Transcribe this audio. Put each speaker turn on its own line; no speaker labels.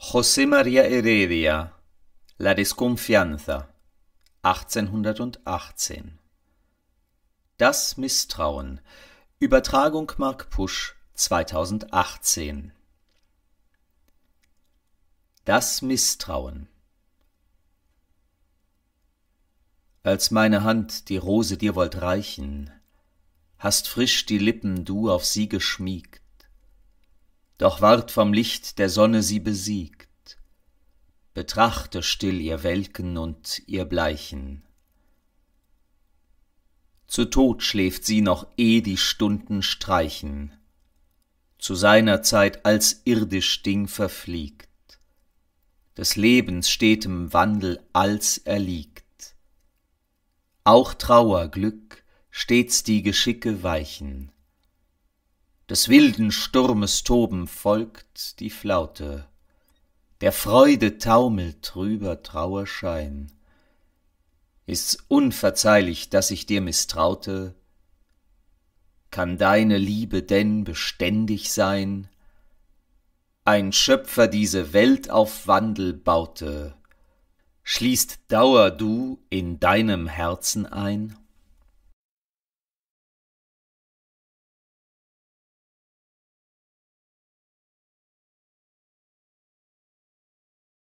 José María Heredia La Desconfianza 1818 Das Misstrauen Übertragung Mark Pusch 2018 Das Misstrauen Als meine Hand die Rose dir wollt reichen, hast frisch die Lippen du auf sie geschmiegt doch ward vom Licht der Sonne sie besiegt. Betrachte still ihr Welken und ihr Bleichen. Zu Tod schläft sie noch eh die Stunden streichen, zu seiner Zeit als irdisch Ding verfliegt, des Lebens stetem Wandel als erliegt. Auch Trauer, Glück, stets die Geschicke weichen des wilden Sturmes Toben folgt die Flaute, der Freude taumelt trüber Trauerschein. Ist's unverzeihlich, dass ich dir misstraute? Kann deine Liebe denn beständig sein? Ein Schöpfer diese Welt auf Wandel baute, schließt Dauer du in deinem Herzen ein?